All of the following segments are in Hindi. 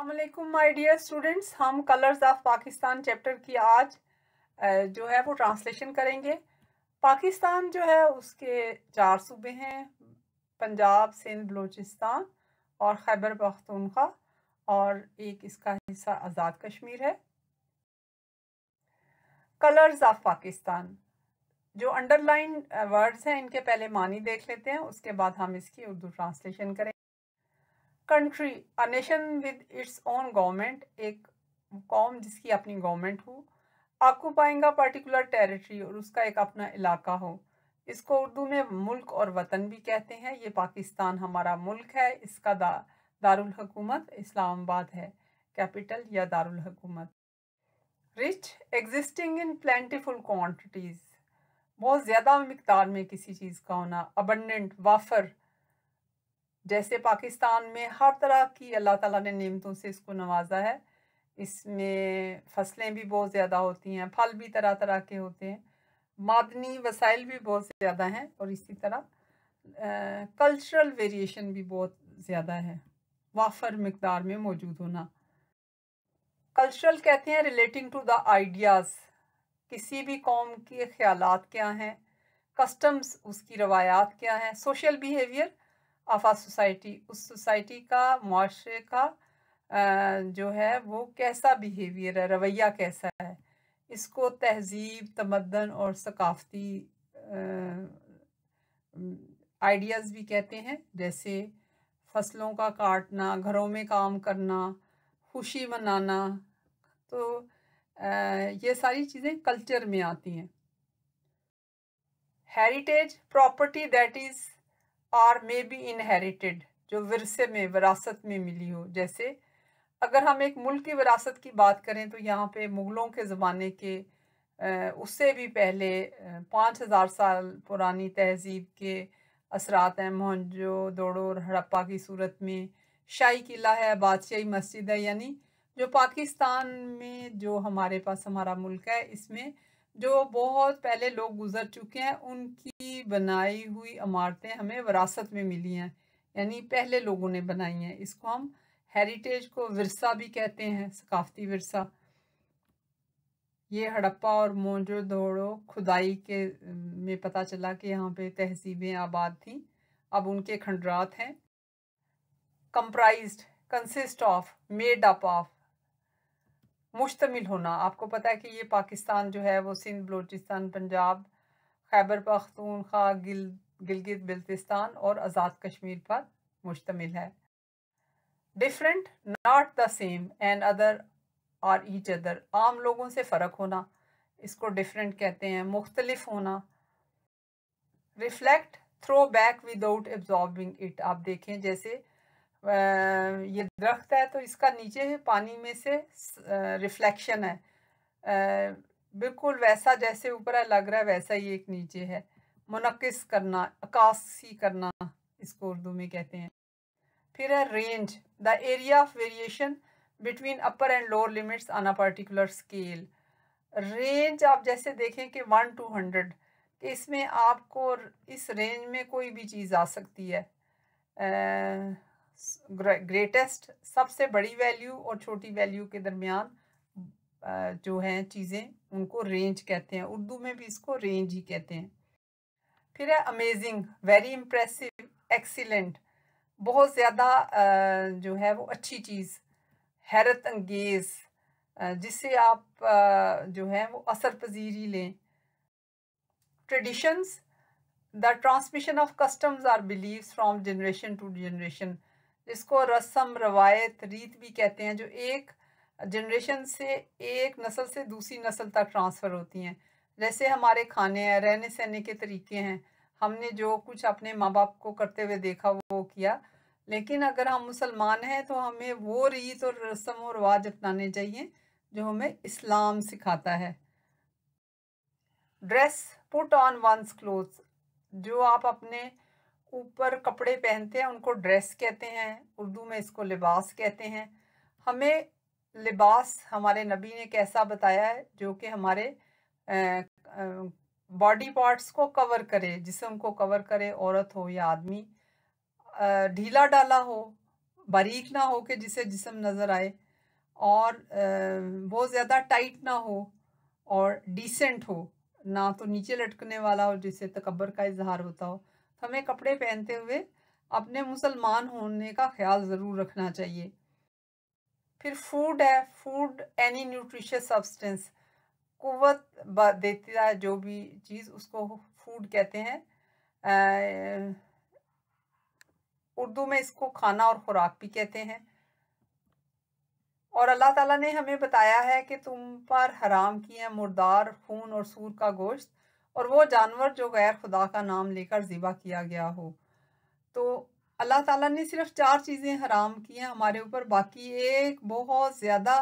अल्लाम माय डियर स्टूडेंट्स हम कलर्स ऑफ पाकिस्तान चैप्टर की आज जो है वो ट्रांसलेशन करेंगे पाकिस्तान जो है उसके चार सूबे हैं पंजाब सिंध बलूचिस्तान और खैबर पख्तूनखा और एक इसका हिस्सा आज़ाद कश्मीर है कलर्स ऑफ पाकिस्तान जो अंडरलाइन वर्ड्स हैं इनके पहले मानी देख लेते हैं उसके बाद हम इसकी उर्दू ट्रांसलेशन करें country a nation with its own government एक कौम जिसकी अपनी गवर्नमेंट हो आकुपाएंगा पर्टिकुलर टेरिटरी और उसका एक अपना इलाका हो इसको उर्दू में मुल्क और वतन भी कहते हैं ये पाकिस्तान हमारा मुल्क है इसका दा दारकूमत इस्लामाबाद है कैपिटल या दारकूमत rich existing in plentiful quantities बहुत ज़्यादा मकदार में किसी चीज़ का होना अबंडेंट वाफर जैसे पाकिस्तान में हर तरह की अल्लाह ताला ने नेमतों से इसको नवाजा है इसमें फसलें भी बहुत ज़्यादा होती हैं फल भी तरह तरह के होते हैं मादनी वसाइल भी बहुत ज़्यादा हैं और इसी तरह कल्चरल वेरिएशन भी बहुत ज़्यादा है वाफर मकदार में मौजूद होना कल्चरल कहते हैं रिलेटिंग टू द आइडियाज़ किसी भी कौम के ख्याल क्या हैं कस्टम्स उसकी रवायात क्या हैं social behaviour of a society उस सोसाइटी का माशरे का जो है वो कैसा बिहेवियर है रवैया कैसा है इसको तहजीब तमदन और सकाफती आइडियाज़ भी कहते हैं जैसे फसलों का काटना घरों में काम करना खुशी मनाना तो आ, ये सारी चीज़ें कल्चर में आती हैं heritage property that is or may be inherited जो विरसे में विरासत में मिली हो जैसे अगर हम एक मुल्क की विरासत की बात करें तो यहाँ पे मुग़लों के ज़माने के उससे भी पहले पाँच हज़ार साल पुरानी तहजीब के असरात हैं मोहनजो दौड़ो और हड़प्पा की सूरत में शाही किला है बादशाही मस्जिद है यानी जो पाकिस्तान में जो हमारे पास हमारा मुल्क है इसमें जो बहुत पहले लोग गुजर चुके हैं उनकी बनाई हुई इमारतें हमें विरासत में मिली हैं यानी पहले लोगों ने बनाई हैं इसको हम हेरिटेज को विरसा भी कहते हैं सकाफती विरसा ये हड़प्पा और मोजो दौड़ो खुदाई के में पता चला कि यहाँ पे तहसीबें आबाद थी अब उनके खंडरात हैं comprise consist of made up of मुश्तमिल होना आपको पता है कि ये पाकिस्तान जो है वो सिंध बलोचिस्तान पंजाब खैबर पख्तूनख्वा गिल गिलगित बल्तिस्तान और आज़ाद कश्मीर पर मुश्तमिल है different not the same and other or each other आम लोगों से फ़र्क होना इसको डिफरेंट कहते हैं मुख्तलफ होना reflect throw back without absorbing it आप देखें जैसे ये दरख्त है तो इसका नीचे पानी में से रिफ्लेक्शन है बिल्कुल वैसा जैसे ऊपर है लग रहा है वैसा ही एक नीचे है मुनकस करना अकासी करना इसको उर्दू में कहते हैं फिर है range the area of variation between upper and lower limits on a particular scale range आप जैसे देखें कि वन टू हंड्रेड इसमें आपको इस रेंज में कोई भी चीज़ आ सकती है आ, ग्रेटेस्ट सबसे बड़ी वैल्यू और छोटी वैल्यू के दरमियान जो है चीज़ें उनको रेंज कहते हैं उर्दू में भी इसको रेंज ही कहते हैं फिर है अमेजिंग वेरी इम्प्रेसिव एक्सीलेंट बहुत ज़्यादा जो है वो अच्छी चीज़ हैरत अंगेज़ जिससे आप जो है वो असर पजीरी लें traditions the transmission of customs or beliefs from generation to generation इसको रस्म रवायत रीत भी कहते हैं जो एक जनरेशन से एक नस्ल से दूसरी नस्ल तक ट्रांसफ़र होती हैं जैसे हमारे खाने हैं रहने सहने के तरीके हैं हमने जो कुछ अपने माँ बाप को करते हुए देखा वो किया लेकिन अगर हम मुसलमान हैं तो हमें वो रीत और रस्म और रवाज अपनाने चाहिए जो हमें इस्लाम सिखाता है dress put on one's cloth जो आप अपने ऊपर कपड़े पहनते हैं उनको ड्रेस कहते हैं उर्दू में इसको लिबास कहते हैं हमें लिबास हमारे नबी ने कैसा बताया है जो कि हमारे बॉडी पार्ट्स को कवर करे जिसम को कवर करे औरत हो या आदमी ढीला डाला हो बारीक ना हो कि जिसे जिसम नज़र आए और बहुत ज़्यादा टाइट ना हो और डिसेंट हो ना तो नीचे लटकने वाला हो जिससे तकबर का इजहार होता हो हमें कपड़े पहनते हुए अपने मुसलमान होने का ख्याल ज़रूर रखना चाहिए फिर फूड है फूड एनी न्यूट्रिशियस सब्सटेंस कुत देता है जो भी चीज़ उसको फूड कहते हैं उर्दू में इसको खाना और ख़ुराक भी कहते हैं और अल्लाह ताला ने हमें बताया है कि तुम पर हराम की है मुर्दार खून और सूर का गोश्त और वो जानवर जो गैर खुदा का नाम लेकर ज़िबा किया गया हो तो अल्लाह ताला ने सिर्फ चार चीज़ें हराम की हैं हमारे ऊपर बाकी एक बहुत ज़्यादा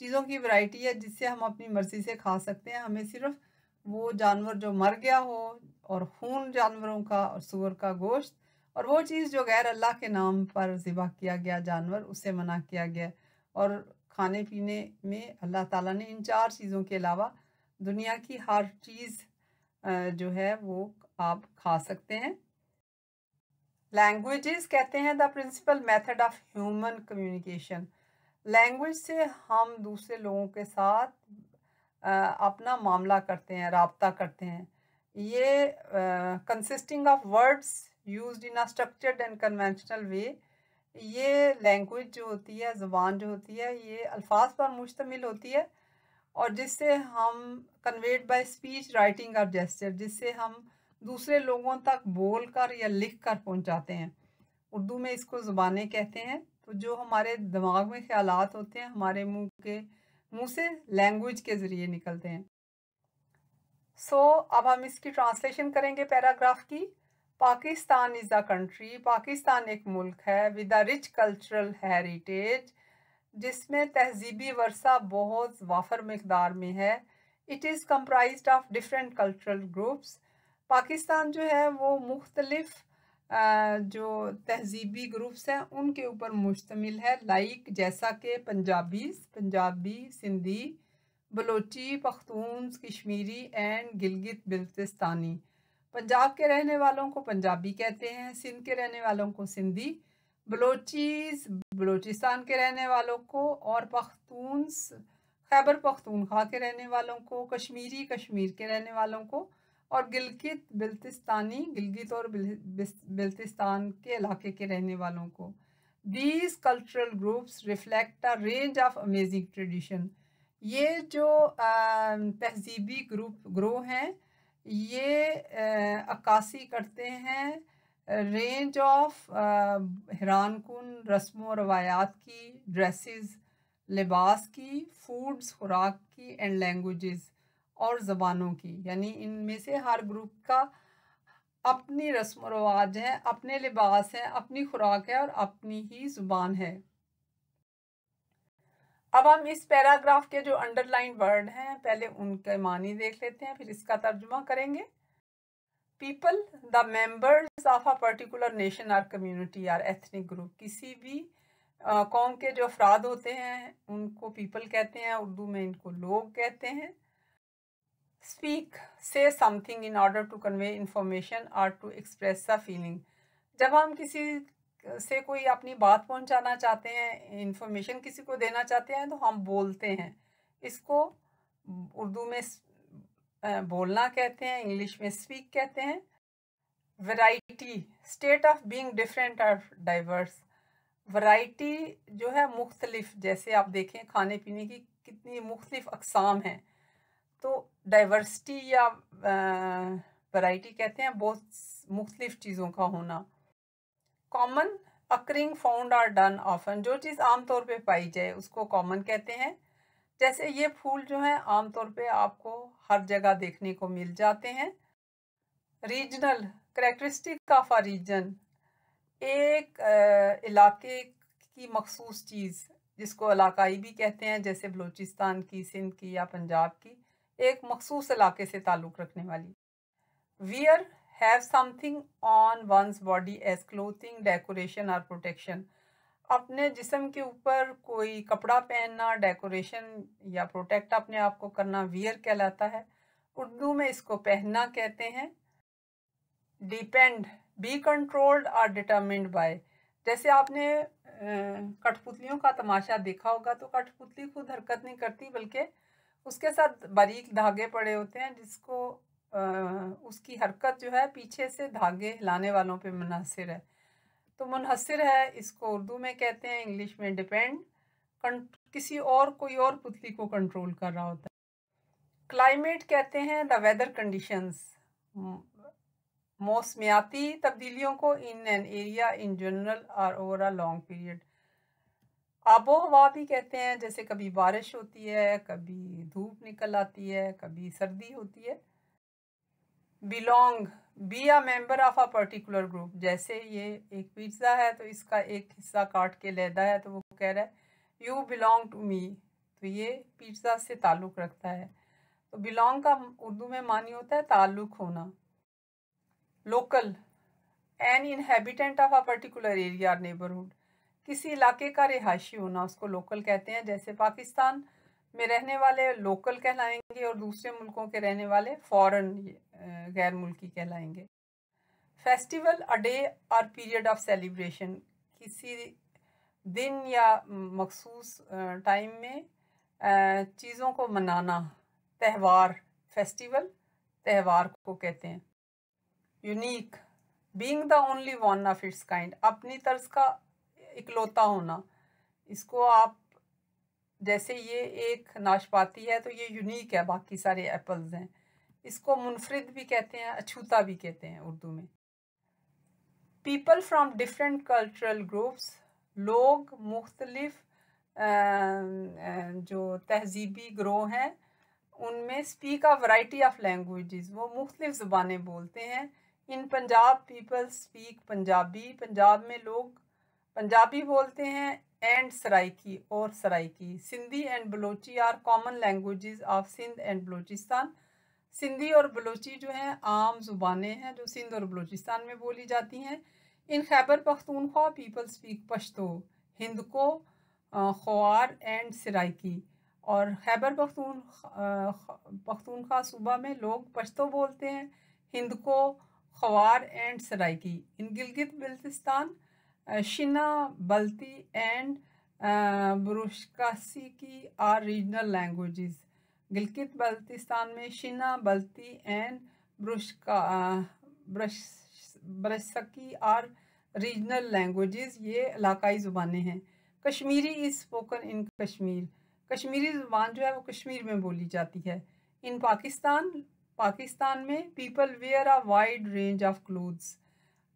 चीज़ों की वैरायटी है जिससे हम अपनी मर्ज़ी से खा सकते हैं हमें सिर्फ वो जानवर जो मर गया हो और खून जानवरों का और सूअर का गोश्त और वो चीज़ जो गैर अल्लाह के नाम पर ज़िबा किया गया जानवर उससे मना किया गया और खाने पीने में अल्लाह ताला ने इन चार चीज़ों के अलावा दुनिया की हर चीज़ जो है वो आप खा सकते हैं लैंग्वेजेस कहते हैं the principal method of human communication language से हम दूसरे लोगों के साथ अपना मामला करते हैं रबता करते हैं ये consisting of words used in a structured and conventional way ये लैंग्वेज जो होती है ज़बान जो होती है ये अल्फाज पर मुश्तमिल होती है और जिससे हम कन्वेट बाय स्पीच राइटिंग और जेस्चर जिससे हम दूसरे लोगों तक बोल कर या लिख कर पहुँचाते हैं उर्दू में इसको ज़ुबानें कहते हैं तो जो हमारे दिमाग में ख्याल होते हैं हमारे मुंह के मुंह से लैंग्वेज के ज़रिए निकलते हैं सो so, अब हम इसकी ट्रांसलेशन करेंगे पैराग्राफ की Pakistan is a country Pakistan एक मुल्क है with a rich cultural heritage जिसमें तहजीबी वर्षा बहुत वाफर मकदार में है it is comprise of different cultural groups Pakistan जो है वो मुख्तलफ़ जो तहजीबी ग्रुप्स हैं उनके ऊपर मुश्तमिल है लाइक जैसा कि पंजाबी पंजाबी सिंधी बलोची पख्तून कश्मीरी एंड गिलगित बिल्तिस्तानी पंजाब के रहने वालों को पंजाबी कहते हैं सिंध के रहने वालों को सिंधी बलोचिज़ बलोचिस्तान के रहने वालों को और पख्तूनस खैबर पख्तूनख्वा के रहने वालों को कश्मीरी कश्मीर के रहने वालों को और गिलगित बिल्तिस्तानी गिलगित और बिल्तिस्तान के इलाके के रहने वालों को these cultural groups reflect a range of amazing tradition ये जो तहजीबी ग्रुप ग्रोह हैं ये अक्सी करते हैं रेंज ऑफ हिरानकुन रस्म व रवायात की ड्रेसेस लिबास की फूड्स खुराक की एंड लैंग्वेजेस और ज़बानों की यानी इनमें से हर ग्रुप का अपनी रस्म व रवाज है अपने लिबास हैं अपनी खुराक है और अपनी ही ज़ुबान है अब हम इस पैराग्राफ के जो अंडरलाइन वर्ड हैं पहले उनके मानी देख लेते हैं फिर इसका तर्जुमा करेंगे people the members of a particular nation or community or ethnic group किसी भी कौम के जो अफराद होते हैं उनको पीपल कहते हैं उर्दू में इनको लोग कहते हैं स्पीक से something in order to convey information or to express the feeling जब हम किसी से कोई अपनी बात पहुंचाना चाहते हैं इंफॉर्मेशन किसी को देना चाहते हैं तो हम बोलते हैं इसको उर्दू में बोलना कहते हैं इंग्लिश में स्पीक कहते हैं variety state of being different और डाइवर्स वैरायटी जो है मुख्तलिफ जैसे आप देखें खाने पीने की कितनी मुख्तलिफ अकसाम हैं तो डाइवर्सिटी या वैरायटी कहते हैं बहुत मुख्तलिफ चीज़ों का होना common occurring found or done often जो चीज़ आम तौर पे पाई जाए उसको कॉमन कहते हैं जैसे ये फूल जो है आमतौर पे आपको हर जगह देखने को मिल जाते हैं regional characteristic of a region एक आ, इलाके की मखसूस चीज़ जिसको इलाकाई भी कहते हैं जैसे बलूचिस्तान की सिंध की या पंजाब की एक मखसूस इलाके से ताल्लुक़ रखने वाली wear have something on one's body as clothing decoration और प्रोटेक्शन अपने जिसम के ऊपर कोई कपड़ा पहनना डेकोरेशन या प्रोटेक्ट अपने आप को करना वियर कहलाता है उर्दू में इसको पहनना कहते हैं डिपेंड बी कंट्रोल्ड और डिटर्मिंड बाय जैसे आपने कठपुतलियों का तमाशा देखा होगा तो कठपुतली खुद हरकत नहीं करती बल्कि उसके साथ बारीक धागे पड़े होते हैं जिसको आ, उसकी हरकत जो है पीछे से धागे हिलाने वालों पे मुनासर है तो मुनहसर है इसको उर्दू में कहते हैं इंग्लिश में डिपेंड किसी और कोई और पुतली को कंट्रोल कर रहा होता है क्लाइमेट कहते हैं द वेदर कंडीशंस मौसमियाती तब्दीलियों को in an area in general और ओवर अ लॉन्ग पीरियड आबो हवा भी कहते हैं जैसे कभी बारिश होती है कभी धूप निकल आती है कभी सर्दी होती है belong be a member of a particular group जैसे ये एक पिज्ज़ा है तो इसका एक हिस्सा काट के लेदा है तो वो कह रहा है यू बिलोंग टू मी तो ये पिज्ज़ा से ताल्लुक़ रखता है तो बिलोंग का उर्दू में मानी होता है ताल्लुक़ होना local an inhabitant of a particular area neighbourhood किसी इलाके का रिहायशी होना उसको लोकल कहते हैं जैसे पाकिस्तान में रहने वाले लोकल कहलाएंगे और दूसरे मुल्कों के रहने वाले फॉरेन गैर मुल्की कहलाएंगे फेस्टिवल अ डे और पीरियड ऑफ सेलिब्रेशन किसी दिन या मखसूस टाइम में चीज़ों को मनाना त्यौहार फेस्टिवल त्यौहार को कहते हैं unique being the only one of its kind अपनी तर्ज का इकलौता होना इसको आप जैसे ये एक नाशपाती है तो ये यूनिक है बाकी सारे एप्पल्स हैं इसको मुनफरद भी कहते हैं अछूता भी कहते हैं उर्दू में people from different cultural groups लोग मुख्तलफ जो तहजीबी ग्रोह हैं उनमें speak a variety of language वो मुख्तलिफ ज़ुबानें बोलते हैं in Punjab people speak Punjabi Punjab में लोग पंजाबी बोलते हैं एंड सराइकी और Saraiki Sindhi and Balochi are common languages of Sindh and Balochistan Sindhi और बलोची जो हैं आम ज़ुबानें हैं जो सिंध और बलोचिस्तान में बोली जाती हैं in Khyber Pakhtunkhwa people speak Pashto Khowar and Saraiki और खैबर पख्तून पख्तूनख्वा सूबा में लोग पश्तो बोलते हैं Khowar and Saraiki in Gilgit Baltistan Shina Balti and uh, की are regional languages Gilgit Baltistan में शिना बल्ती एंड ब्रुशका ब्रश ब्रशकी आर रीजनल लैंग्वेजेस ये इलाकाई ज़ुबानें हैं Kashmiri is spoken in Kashmir Kashmiri ज़ुबान जो है वो कश्मीर में बोली जाती है इन पाकिस्तान पाकिस्तान में people wear a wide range of clothes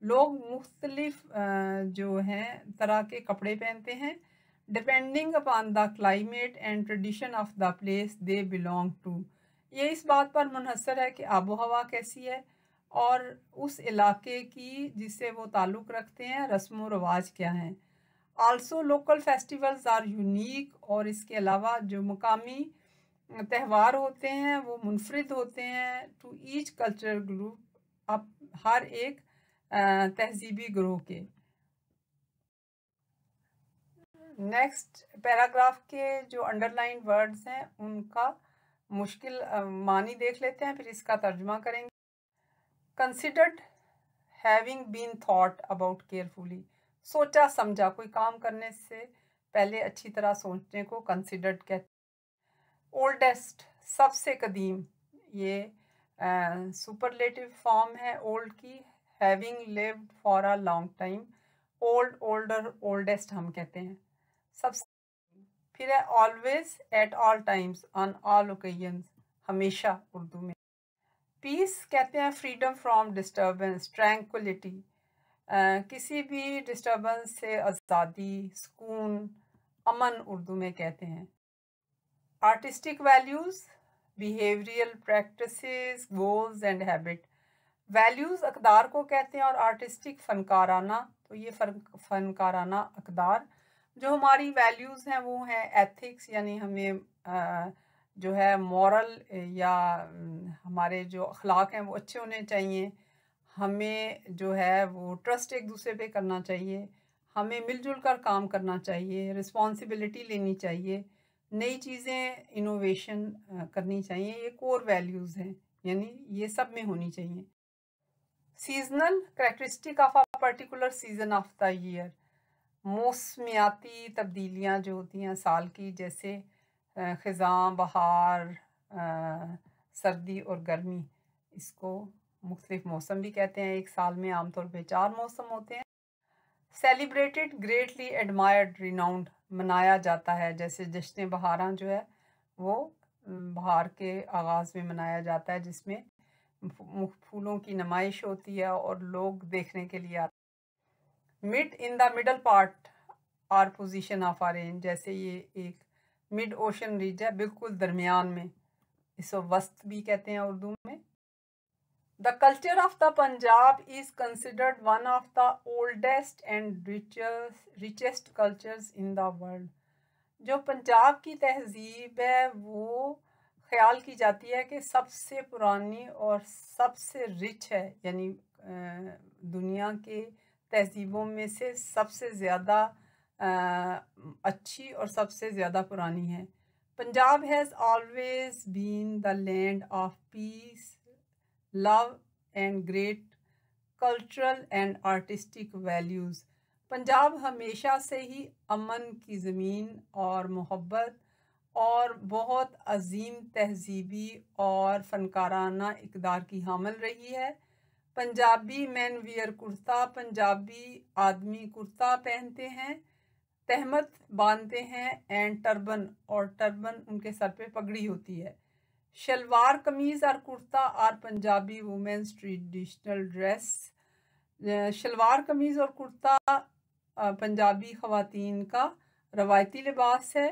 लोग मुख्तलिफ जो हैं तरह के कपड़े पहनते हैं depending upon the climate and tradition of the place they belong to ये इस बात पर मुनहसर है कि आबो हवा कैसी है और उस इलाके की जिससे वो ताल्लुक़ रखते हैं रस्म रवाज क्या हैं also local festivals are unique और इसके अलावा जो मकामी त्यौहार होते हैं वो मुनफरद होते हैं टू ईच कल्चर ग्रुप अब हर एक तहजीबी ग्रोह के नेक्स्ट पैराग्राफ के जो अंडरलाइन वर्ड्स हैं उनका मुश्किल मानी देख लेते हैं फिर इसका तर्जमा करेंगे considered having been thought about carefully सोचा समझा कोई काम करने से पहले अच्छी तरह सोचने को कंसिडर्ड कहते ओल्डेस्ट सबसे कदीम ये सुपरलेटिव फॉर्म है ओल्ड की having lived for a long time old older oldest हम कहते हैं सबसे फिर है always at all times on all occasion हमेशा उर्दू में पीस कहते हैं फ्रीडम फ्रॉम डिस्टर्बेंस ट्रैंक्विलिटी किसी भी डिस्टर्बेंस से आज़ादी सुकून अमन उर्दू में कहते हैं artistic values behavioural practices goals and habit values अकदार को कहते हैं और आर्टिस्टिक फनकाराना तो ये फन फनकाराना अकदार जो हमारी वैल्यूज़ हैं वो हैं एथिक्स यानी हमें आ, जो है मॉरल या हमारे जो अखलाक हैं वो अच्छे होने चाहिए हमें जो है वो ट्रस्ट एक दूसरे पे करना चाहिए हमें मिलजुल कर काम करना चाहिए रिस्पॉन्सिबिलिटी लेनी चाहिए नई चीज़ें इनोवेशन करनी चाहिए ये कोर वैल्यूज़ हैं यानी ये सब में होनी चाहिए seasonal characteristic of a particular season of the year मौसमियाती तब्दीलियाँ जो होती हैं साल की जैसे ख़ज़ाँ बहार सर्दी और गर्मी इसको मुख्तलिफ मौसम भी कहते हैं एक साल में आमतौर पर चार मौसम होते हैं सेलिब्रेटेड ग्रेटली एडमायर्ड रिनाउंड मनाया जाता है जैसे जश्न बहारा जो है वो बहार के आगाज़ में मनाया जाता है जिसमें फूलों की नमाइश होती है और लोग देखने के लिए आते mid in the middle part or position of or range जैसे ये एक मिड ओशन रिज है बिल्कुल दरमियान में इसको वस्त भी कहते हैं उर्दू में the culture of the Punjab is considered one of the oldest and richest cultures in the world जो पंजाब की तहजीब है वो ख्याल की जाती है कि सबसे पुरानी और सबसे रिच है यानी दुनिया के तहजीबों में से सबसे ज़्यादा अच्छी और सबसे ज़्यादा पुरानी है Punjab has always been the land of peace love and great cultural and artistic values Punjab हमेशा से ही अमन की ज़मीन और मोहब्बत और बहुत अजीम तहजीबी और फनकाराना इकदार की हामल रही है पंजाबी मैन वियर कुर्ता पंजाबी आदमी कुर्ता पहनते हैं तहमत बांधते हैं एंड टर्बन और टर्बन उनके सर पे पगड़ी होती है शलवार कमीज़ और kurta are Punjabi women's traditional dress shalwar kameez और कुर्ता पंजाबी ख़वातीन का रवायती लिबास है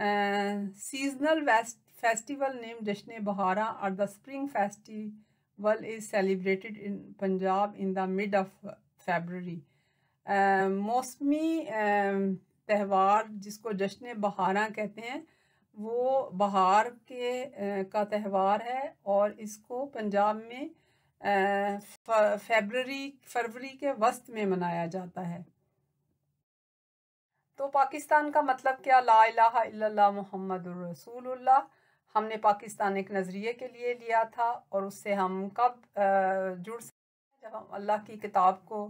seasonal festival name Jashn Bahara और the spring festival is celebrated in Punjab in the mid of February मौसमी त्यौहार जिसको जश्न बहारा कहते हैं वो बहार के uh, का त्यौहार है और इसको पंजाब में uh, फरवरी फरवरी के वस्त में मनाया जाता है तो पाकिस्तान का मतलब क्या ला इला मोहम्मद रसूलुल्लाह हमने पाकिस्तान एक नज़रिए के लिए लिया था और उससे हम कब जुड़ सकते जब हम अल्लाह की किताब को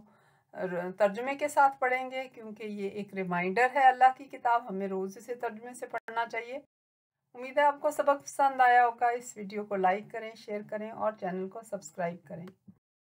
तर्जुमे के साथ पढ़ेंगे क्योंकि ये एक रिमाइंडर है अल्लाह की किताब हमें रोज़ इसे तर्जुमे से पढ़ना चाहिए उम्मीद है आपको सबक पसंद आया होगा इस वीडियो को लाइक करें शेयर करें और चैनल को सब्सक्राइब करें